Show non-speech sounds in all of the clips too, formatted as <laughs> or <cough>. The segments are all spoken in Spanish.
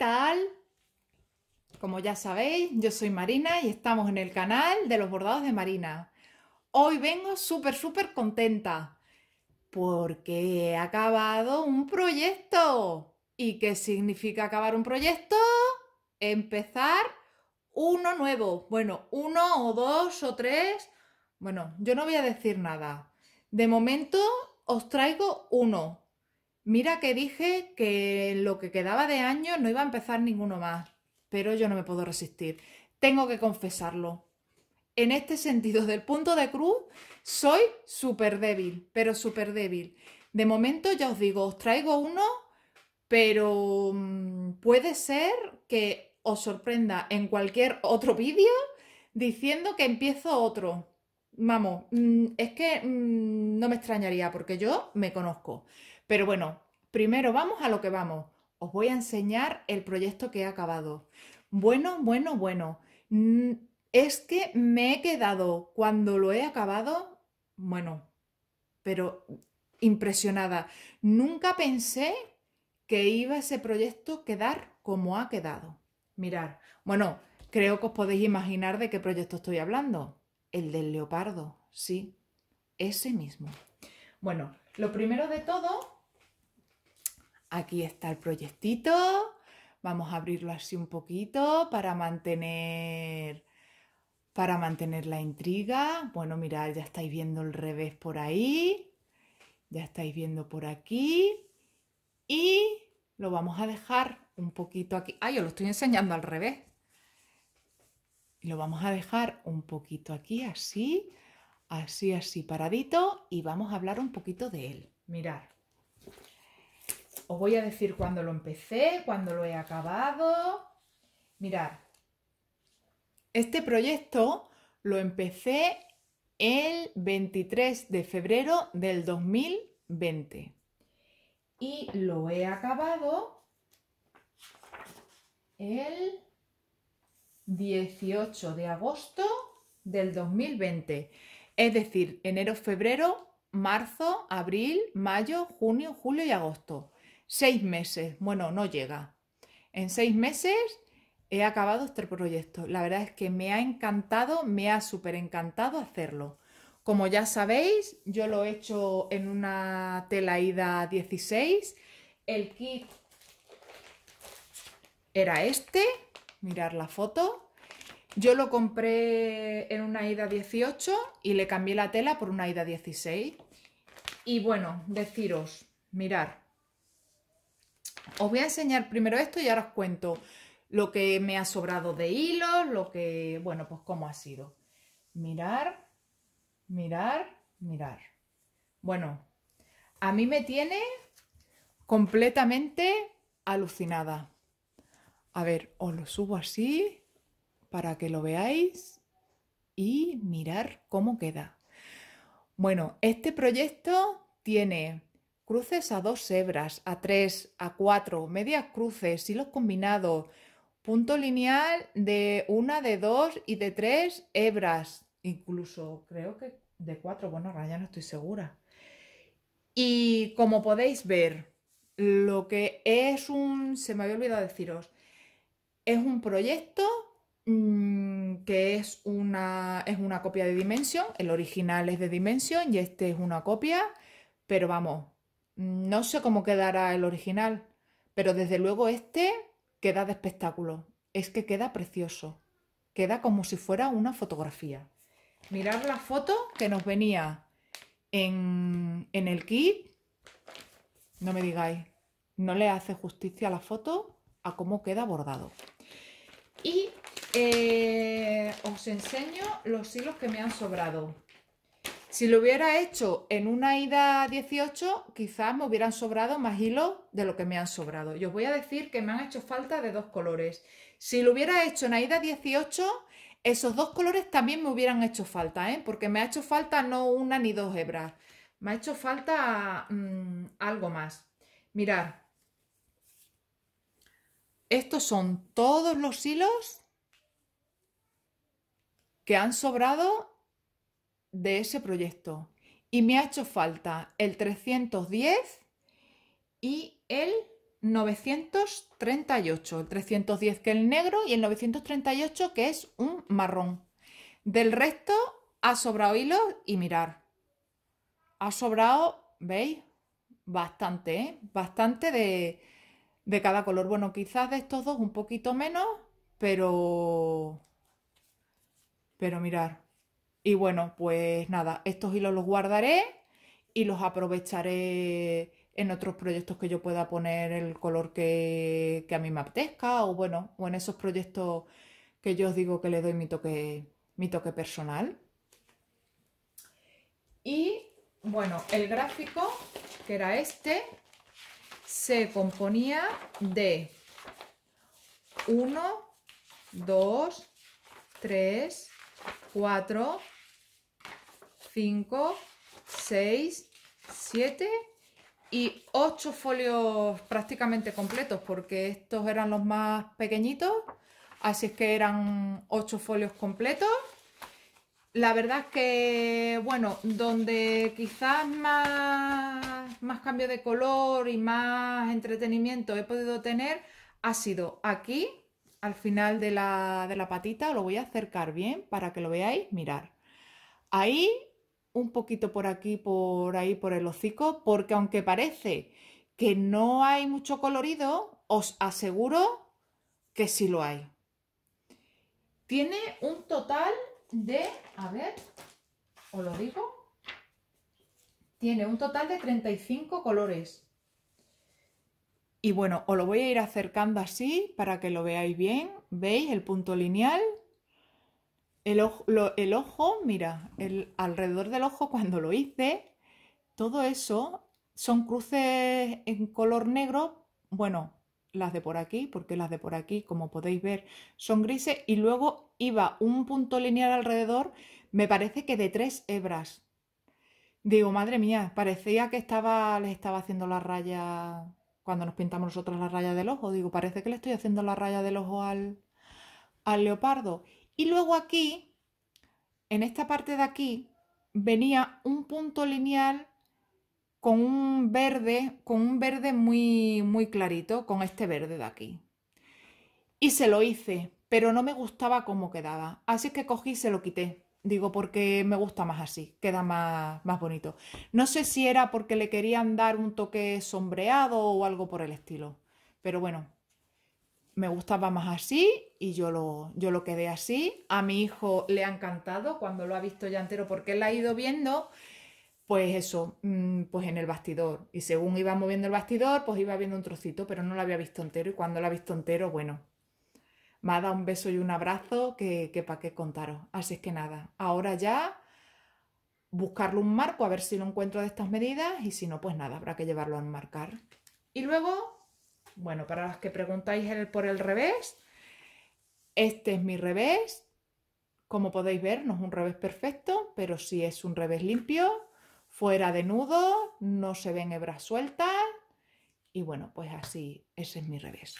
tal? Como ya sabéis, yo soy Marina y estamos en el canal de los bordados de Marina. Hoy vengo súper, súper contenta porque he acabado un proyecto. ¿Y qué significa acabar un proyecto? Empezar uno nuevo. Bueno, uno o dos o tres. Bueno, yo no voy a decir nada. De momento os traigo uno, Mira que dije que lo que quedaba de año no iba a empezar ninguno más, pero yo no me puedo resistir. Tengo que confesarlo. En este sentido del punto de cruz, soy súper débil, pero súper débil. De momento ya os digo, os traigo uno, pero mm, puede ser que os sorprenda en cualquier otro vídeo diciendo que empiezo otro. Vamos, mm, es que mm, no me extrañaría porque yo me conozco. Pero bueno, primero vamos a lo que vamos. Os voy a enseñar el proyecto que he acabado. Bueno, bueno, bueno. Mm, es que me he quedado cuando lo he acabado, bueno, pero impresionada. Nunca pensé que iba ese proyecto a quedar como ha quedado. Mirar, bueno, creo que os podéis imaginar de qué proyecto estoy hablando. El del leopardo, sí, ese mismo. Bueno, lo primero de todo Aquí está el proyectito. Vamos a abrirlo así un poquito para mantener para mantener la intriga. Bueno, mirad, ya estáis viendo el revés por ahí. Ya estáis viendo por aquí. Y lo vamos a dejar un poquito aquí. Ah, yo lo estoy enseñando al revés. lo vamos a dejar un poquito aquí, así, así, así, paradito. Y vamos a hablar un poquito de él. Mirad. Os voy a decir cuándo lo empecé, cuándo lo he acabado. Mirad, este proyecto lo empecé el 23 de febrero del 2020 y lo he acabado el 18 de agosto del 2020. Es decir, enero, febrero, marzo, abril, mayo, junio, julio y agosto seis meses, bueno, no llega. En seis meses he acabado este proyecto. La verdad es que me ha encantado, me ha súper encantado hacerlo. Como ya sabéis, yo lo he hecho en una tela ida 16. El kit era este, mirar la foto. Yo lo compré en una ida 18 y le cambié la tela por una ida 16. Y bueno, deciros, mirar, os voy a enseñar primero esto y ahora os cuento lo que me ha sobrado de hilos, lo que, bueno, pues cómo ha sido. Mirar, mirar, mirar. Bueno, a mí me tiene completamente alucinada. A ver, os lo subo así para que lo veáis y mirar cómo queda. Bueno, este proyecto tiene cruces a dos hebras, a tres, a cuatro, medias cruces, hilos combinados, punto lineal de una, de dos y de tres hebras, incluso creo que de cuatro, bueno, ahora ya no estoy segura. Y como podéis ver, lo que es un, se me había olvidado deciros, es un proyecto mm, que es una, es una copia de Dimension, el original es de Dimension y este es una copia, pero vamos, no sé cómo quedará el original, pero desde luego este queda de espectáculo. Es que queda precioso. Queda como si fuera una fotografía. Mirad la foto que nos venía en, el kit. No me digáis, no le hace justicia la foto a cómo queda bordado. Y eh, os enseño los hilos que me han sobrado. Si lo hubiera hecho en una ida 18, quizás me hubieran sobrado más hilos de lo que me han sobrado. Yo os voy a decir que me han hecho falta de dos colores. Si lo hubiera hecho en la ida 18, esos dos colores también me hubieran hecho falta, ¿eh? porque me ha hecho falta no una ni dos hebras. Me ha hecho falta mm, algo más. Mirad. Estos son todos los hilos que han sobrado de ese proyecto y me ha hecho falta el 310 y el 938. El 310 que es el negro y el 938 que es un marrón. Del resto ha sobrado hilos y mirar. Ha sobrado, ¿veis? Bastante, ¿eh? Bastante de, de cada color. Bueno, quizás de estos dos un poquito menos, pero... Pero mirar. Y bueno, pues nada, estos hilos los guardaré y los aprovecharé en otros proyectos que yo pueda poner el color que, a mí me apetezca o bueno, o en esos proyectos que yo os digo que le doy mi toque, mi toque personal. Y bueno, el gráfico, que era este, se componía de 1, 2, 3, 4, 5, 6, 7 y 8 folios prácticamente completos porque estos eran los más pequeñitos, así es que eran 8 folios completos. La verdad es que, bueno, donde quizás más, más cambio de color y más entretenimiento he podido tener ha sido aquí al final de la, de la patita, lo voy a acercar bien para que lo veáis, mirar. Ahí, un poquito por aquí, por ahí, por el hocico, porque aunque parece que no hay mucho colorido, os aseguro que sí lo hay. Tiene un total de, a ver, os lo digo, tiene un total de 35 colores. Y bueno, os lo voy a ir acercando así para que lo veáis bien. ¿Veis el punto lineal? El ojo, el ojo mira, el, alrededor del ojo <laughs> cuando lo hice, todo eso son cruces en color negro, bueno, las de por aquí, porque las de por aquí, como podéis ver, son grises, y luego iba un punto lineal alrededor, me parece que de tres hebras. Digo, madre mía, parecía que estaba, les estaba haciendo la raya cuando nos pintamos nosotros la raya del ojo. Digo, parece que le estoy haciendo la raya del ojo al, al leopardo. Y luego aquí, en esta parte de aquí, venía un punto lineal con un verde, con un verde muy, muy clarito, con este verde de aquí. Y se lo hice, pero no me gustaba cómo quedaba, así que cogí y se lo quité. Digo, porque me gusta más así, queda más, más bonito. No sé si era porque le querían dar un toque sombreado o algo por el estilo. Pero bueno, me gustaba más así y yo lo, yo lo quedé así. A mi hijo le ha encantado cuando lo ha visto ya entero porque él ha ido viendo, pues eso, mm, pues en el bastidor. Y según iba moviendo el bastidor, pues iba viendo un trocito, pero no lo había visto entero. Y cuando lo ha visto entero, bueno, me ha dado un beso y un abrazo que, para qué contaros. Así es que nada, ahora ya buscarle un marco a ver si lo encuentro de estas medidas y si no, pues nada, habrá que llevarlo a enmarcar. Y luego, bueno, para las que preguntáis por el revés, este es mi revés. Como podéis ver, no es un revés perfecto, pero sí es un revés limpio, fuera de nudo, no se ven hebras sueltas. Y bueno, pues así, ese es mi revés.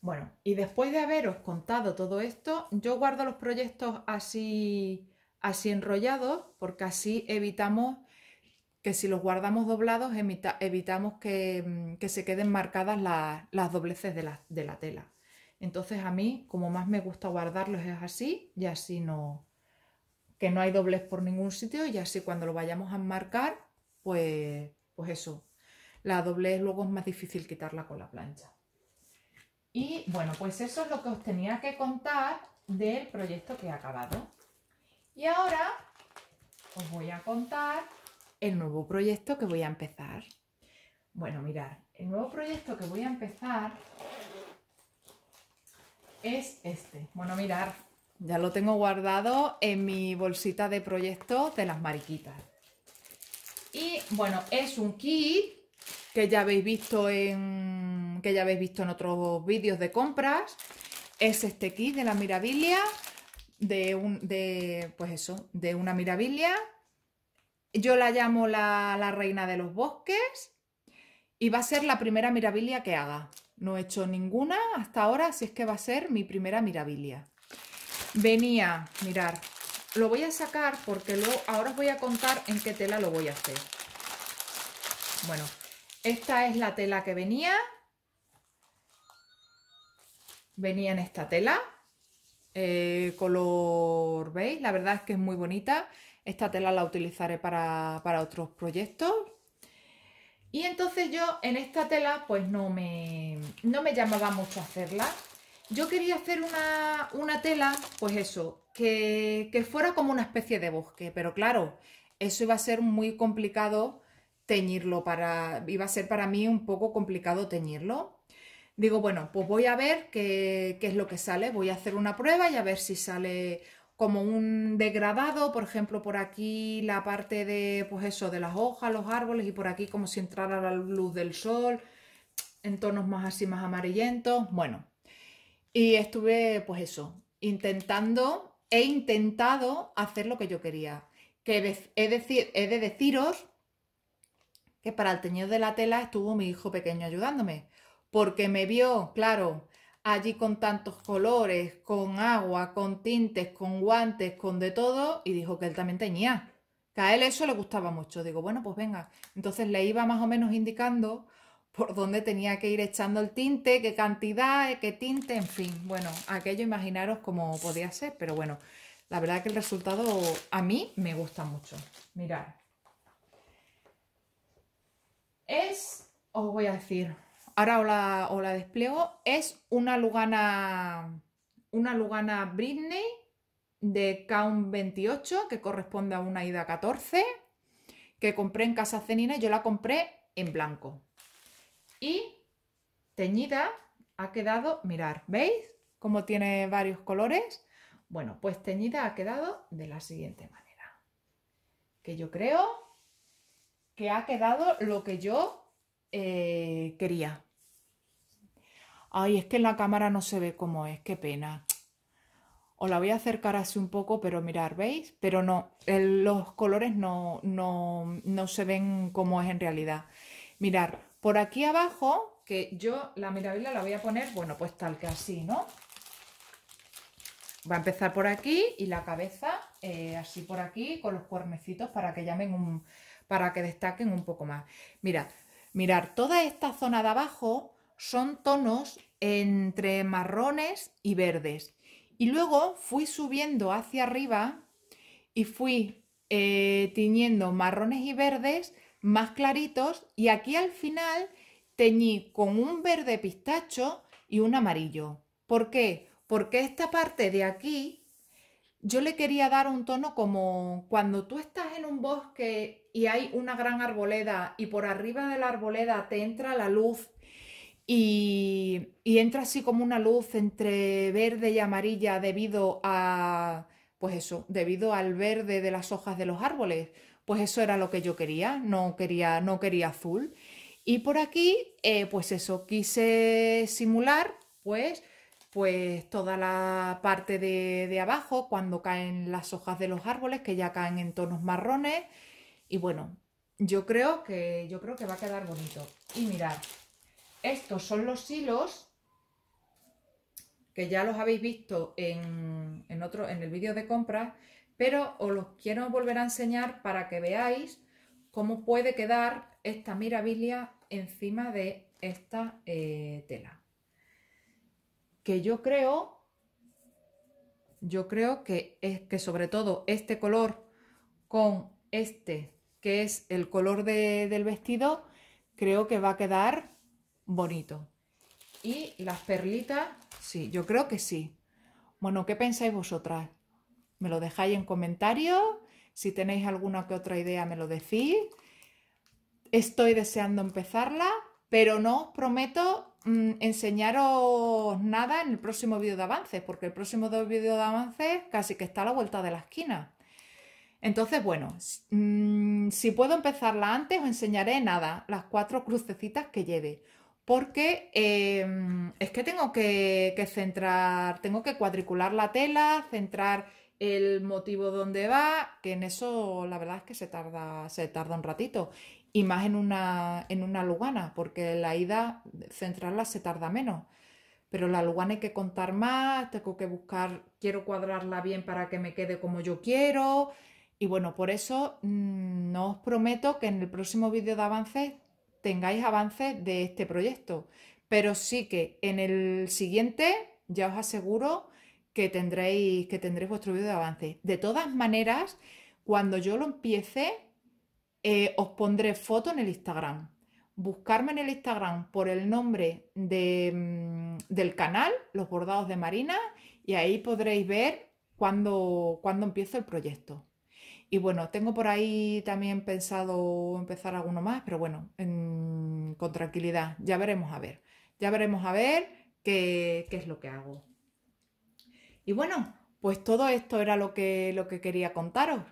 Bueno, y después de haberos contado todo esto, yo guardo los proyectos así, así enrollados, porque así evitamos que si los guardamos doblados, evitamos mm, que, se queden marcadas las dobleces de la, tela. Entonces a mí, como más me gusta guardarlos es así, y así no, que no hay doblez por ningún sitio, y así cuando lo vayamos a marcar, pues, pues eso, la doblez luego es más difícil quitarla con la plancha. Y bueno, pues eso es lo que os tenía que contar del proyecto que he acabado. Y ahora os voy a contar el nuevo proyecto que voy a empezar. Bueno, mirar el nuevo proyecto que voy a empezar es este. Bueno, mirar ya lo tengo guardado en mi bolsita de proyectos de las mariquitas. Y bueno, es un kit que ya habéis visto en que ya habéis visto en otros vídeos de compras. Es este kit de la Mirabilia, de, un, pues eso, de una Mirabilia. Yo la llamo la, reina de los bosques y va a ser la primera Mirabilia que haga. No he hecho ninguna hasta ahora, así es que va a ser mi primera Mirabilia. Venía, mirar, lo voy a sacar porque lo ahora os voy a contar en qué tela lo voy a hacer. Bueno, esta es la tela que venía, Venía en esta tela, eh, color veis, la verdad es que es muy bonita. Esta tela la utilizaré para, otros proyectos. Y entonces yo en esta tela pues no me, llamaba mucho hacerla. Yo quería hacer una, tela, pues eso, que, que, fuera como una especie de bosque, pero claro, eso iba a ser muy complicado teñirlo para, iba a ser para mí un poco complicado teñirlo digo, bueno, pues voy a ver qué, es lo que sale, voy a hacer una prueba y a ver si sale como un degradado, por ejemplo, por aquí la parte de, pues eso, de las hojas, los árboles y por aquí como si entrara la luz del sol, en tonos más así, más amarillentos, bueno. Y estuve, pues eso, intentando, he intentado hacer lo que yo quería. Que he, decir, he de deciros que para el teñido de la tela estuvo mi hijo pequeño ayudándome, porque me vio, claro, allí con tantos colores, con agua, con tintes, con guantes, con de todo, y dijo que él también tenía. Que a él eso le gustaba mucho. Digo, bueno, pues venga. Entonces le iba más o menos indicando por dónde tenía que ir echando el tinte, qué cantidad, qué tinte, en fin. Bueno, aquello imaginaros cómo podía ser, pero bueno, la verdad que el resultado a mí me gusta mucho. Mirad. Es, os voy a decir, ahora os la, despliego, es una Lugana, una Lugana Britney de Count 28, que corresponde a una ida 14, que compré en Casa Cenina y yo la compré en blanco. Y teñida ha quedado, mirar, ¿veis? Como tiene varios colores. Bueno, pues teñida ha quedado de la siguiente manera. Que yo creo que ha quedado lo que yo eh, quería. Ay, es que en la cámara no se ve cómo es, qué pena. Os la voy a acercar así un poco, pero mirar, ¿veis? Pero no, los colores no, no, no se ven como es en realidad. Mirar, por aquí abajo, que yo la mirabilla la voy a poner, bueno, pues tal que así, ¿no? Va a empezar por aquí y la cabeza eh, así por aquí con los cuernecitos para que llamen un, para que destaquen un poco más. Mirad, mirar toda esta zona de abajo son tonos entre marrones y verdes. Y luego fui subiendo hacia arriba y fui eh, tiñendo marrones y verdes más claritos y aquí al final teñí con un verde pistacho y un amarillo. ¿Por qué? Porque esta parte de aquí yo le quería dar un tono como cuando tú estás en un bosque y hay una gran arboleda y por arriba de la arboleda te entra la luz y, entra así como una luz entre verde y amarilla debido a, pues eso, debido al verde de las hojas de los árboles. Pues eso era lo que yo quería, no quería, no quería azul. Y por aquí, eh, pues eso, quise simular, pues, pues toda la parte de, de abajo, cuando caen las hojas de los árboles, que ya caen en tonos marrones. Y bueno, yo creo que, yo creo que va a quedar bonito. Y mirad, estos son los hilos que ya los habéis visto en, otro, en el vídeo de compras, pero os los quiero volver a enseñar para que veáis cómo puede quedar esta mirabilia encima de esta eh, tela. Que yo creo, yo creo que, es, que sobre todo este color con este, que es el color del vestido, creo que va a quedar bonito. Y las perlitas, sí, yo creo que sí. Bueno, ¿qué pensáis vosotras? Me lo dejáis en comentarios. Si tenéis alguna que otra idea, me lo decís. Estoy deseando empezarla, pero no os prometo mm, enseñaros nada en el próximo vídeo de avances, porque el próximo vídeo de avances casi que está a la vuelta de la esquina. Entonces, bueno, mm, si puedo empezarla antes, os enseñaré nada, las cuatro crucecitas que lleve porque em, es que tengo que, centrar, tengo que cuadricular la tela, centrar el motivo donde va, que en eso la verdad es que se tarda, se tarda un ratito. Y más en una, en una lugana, porque la ida, centrarla se tarda menos. Pero la lugana hay que contar más, tengo que buscar, quiero cuadrarla bien para que me quede como yo quiero. Y bueno, por eso mm, no os prometo que en el próximo vídeo de avances tengáis avances de este proyecto. Pero sí que en el siguiente ya os aseguro que tendréis, que tendréis vuestro vídeo de avance. De todas maneras, cuando yo lo empiece, eh, os pondré foto en el Instagram. Buscarme en el Instagram por el nombre de, mm, del canal, Los Bordados de Marina, y ahí podréis ver cuando, cuando empiezo el proyecto. Y bueno, tengo por ahí también pensado empezar alguno más, pero bueno, con tranquilidad, ya veremos a ver. Ya veremos a ver qué, qué es lo que hago. Y bueno, pues todo esto era lo que, lo que quería contaros.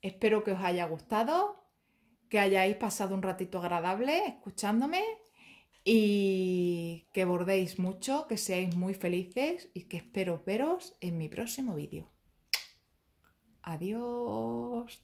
Espero que os haya gustado, que hayáis pasado un ratito agradable escuchándome y que bordéis mucho, que seáis muy felices y que espero veros en mi próximo vídeo. Adiós.